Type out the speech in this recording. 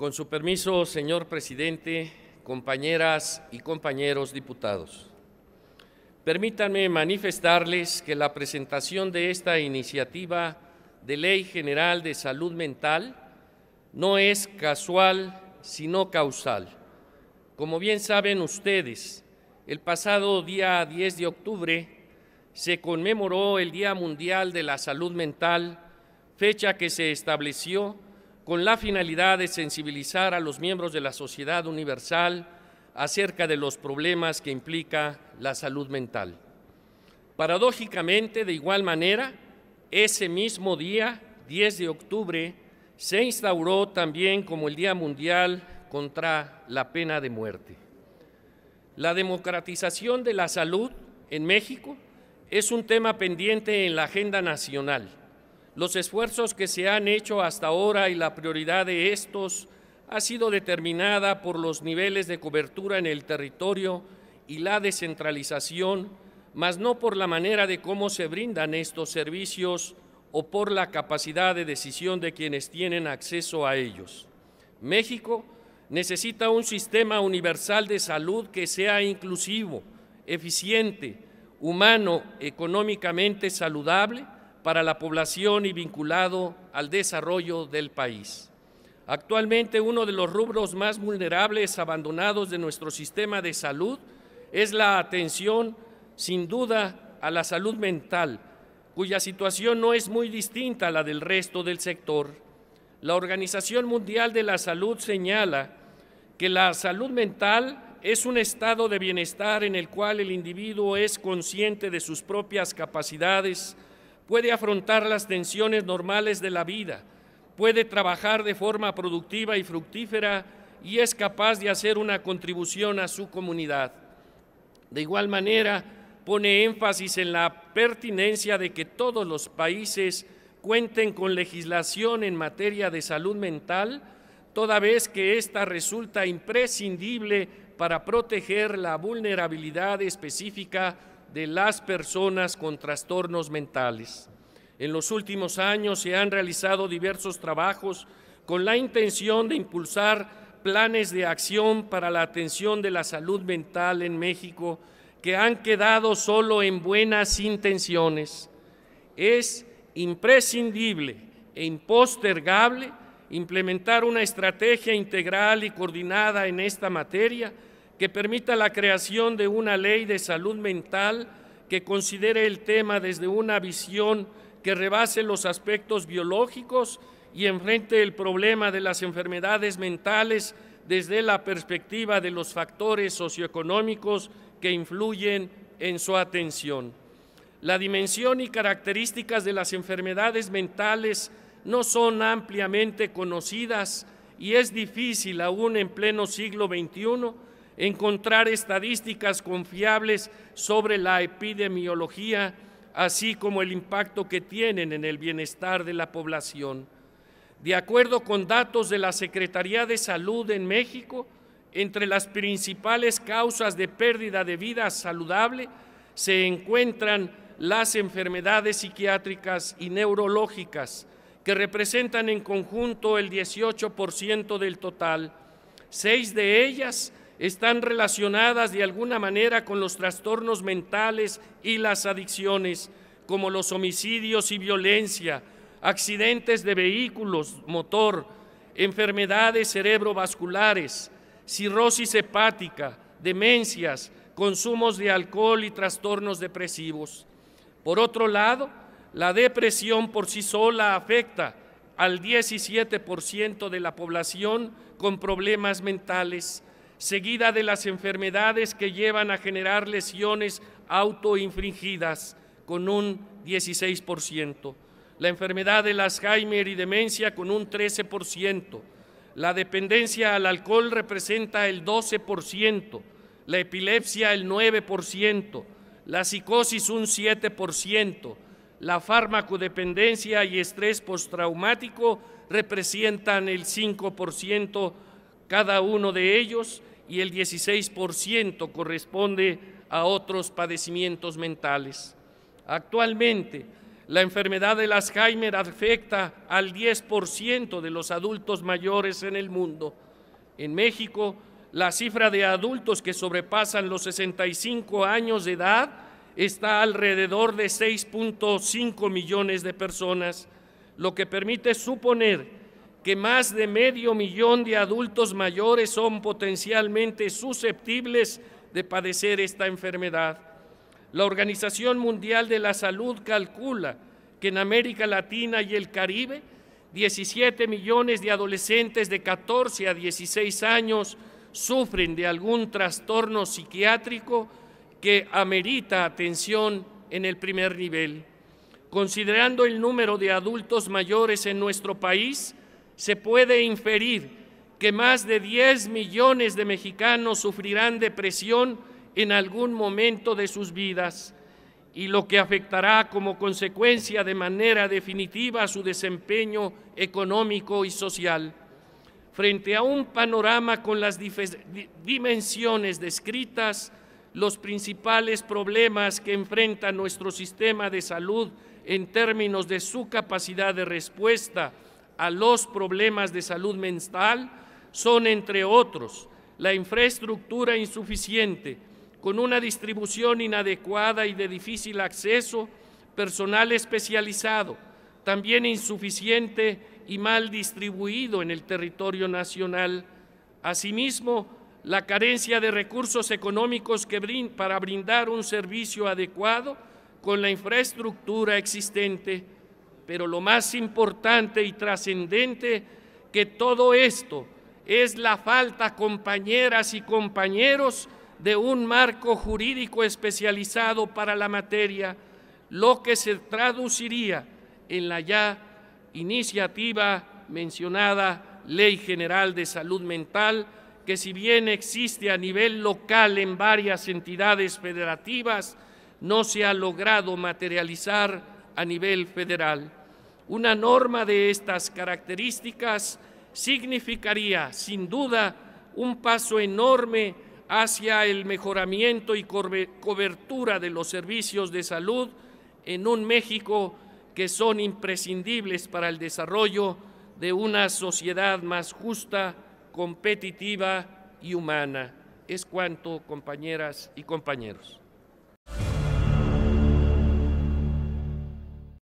Con su permiso, señor presidente, compañeras y compañeros diputados, permítanme manifestarles que la presentación de esta iniciativa de Ley General de Salud Mental no es casual, sino causal. Como bien saben ustedes, el pasado día 10 de octubre se conmemoró el Día Mundial de la Salud Mental, fecha que se estableció con la finalidad de sensibilizar a los miembros de la sociedad universal acerca de los problemas que implica la salud mental. Paradójicamente, de igual manera, ese mismo día, 10 de octubre, se instauró también como el Día Mundial contra la Pena de Muerte. La democratización de la salud en México es un tema pendiente en la agenda nacional los esfuerzos que se han hecho hasta ahora y la prioridad de estos ha sido determinada por los niveles de cobertura en el territorio y la descentralización, mas no por la manera de cómo se brindan estos servicios o por la capacidad de decisión de quienes tienen acceso a ellos. México necesita un sistema universal de salud que sea inclusivo, eficiente, humano, económicamente saludable, para la población y vinculado al desarrollo del país. Actualmente uno de los rubros más vulnerables abandonados de nuestro sistema de salud es la atención, sin duda, a la salud mental, cuya situación no es muy distinta a la del resto del sector. La Organización Mundial de la Salud señala que la salud mental es un estado de bienestar en el cual el individuo es consciente de sus propias capacidades, puede afrontar las tensiones normales de la vida, puede trabajar de forma productiva y fructífera y es capaz de hacer una contribución a su comunidad. De igual manera, pone énfasis en la pertinencia de que todos los países cuenten con legislación en materia de salud mental, toda vez que ésta resulta imprescindible para proteger la vulnerabilidad específica de las personas con trastornos mentales. En los últimos años se han realizado diversos trabajos con la intención de impulsar planes de acción para la atención de la salud mental en México que han quedado solo en buenas intenciones. Es imprescindible e impostergable implementar una estrategia integral y coordinada en esta materia que permita la creación de una ley de salud mental que considere el tema desde una visión que rebase los aspectos biológicos y enfrente el problema de las enfermedades mentales desde la perspectiva de los factores socioeconómicos que influyen en su atención. La dimensión y características de las enfermedades mentales no son ampliamente conocidas y es difícil aún en pleno siglo XXI encontrar estadísticas confiables sobre la epidemiología, así como el impacto que tienen en el bienestar de la población. De acuerdo con datos de la Secretaría de Salud en México, entre las principales causas de pérdida de vida saludable se encuentran las enfermedades psiquiátricas y neurológicas, que representan en conjunto el 18% del total. Seis de ellas están relacionadas de alguna manera con los trastornos mentales y las adicciones, como los homicidios y violencia, accidentes de vehículos, motor, enfermedades cerebrovasculares, cirrosis hepática, demencias, consumos de alcohol y trastornos depresivos. Por otro lado, la depresión por sí sola afecta al 17% de la población con problemas mentales seguida de las enfermedades que llevan a generar lesiones autoinfringidas, con un 16%, la enfermedad de Alzheimer y demencia con un 13%, la dependencia al alcohol representa el 12%, la epilepsia el 9%, la psicosis un 7%, la farmacodependencia y estrés postraumático representan el 5% cada uno de ellos y el 16% corresponde a otros padecimientos mentales. Actualmente, la enfermedad del Alzheimer afecta al 10% de los adultos mayores en el mundo. En México, la cifra de adultos que sobrepasan los 65 años de edad está alrededor de 6.5 millones de personas, lo que permite suponer que más de medio millón de adultos mayores son potencialmente susceptibles de padecer esta enfermedad. La Organización Mundial de la Salud calcula que en América Latina y el Caribe, 17 millones de adolescentes de 14 a 16 años sufren de algún trastorno psiquiátrico que amerita atención en el primer nivel. Considerando el número de adultos mayores en nuestro país, se puede inferir que más de 10 millones de mexicanos sufrirán depresión en algún momento de sus vidas y lo que afectará como consecuencia de manera definitiva su desempeño económico y social. Frente a un panorama con las dimensiones descritas, los principales problemas que enfrenta nuestro sistema de salud en términos de su capacidad de respuesta, a los problemas de salud mental son, entre otros, la infraestructura insuficiente, con una distribución inadecuada y de difícil acceso, personal especializado, también insuficiente y mal distribuido en el territorio nacional. Asimismo, la carencia de recursos económicos que para brindar un servicio adecuado con la infraestructura existente pero lo más importante y trascendente que todo esto es la falta, compañeras y compañeros, de un marco jurídico especializado para la materia, lo que se traduciría en la ya iniciativa mencionada Ley General de Salud Mental, que si bien existe a nivel local en varias entidades federativas, no se ha logrado materializar a nivel federal. Una norma de estas características significaría, sin duda, un paso enorme hacia el mejoramiento y cobertura de los servicios de salud en un México que son imprescindibles para el desarrollo de una sociedad más justa, competitiva y humana. Es cuanto, compañeras y compañeros.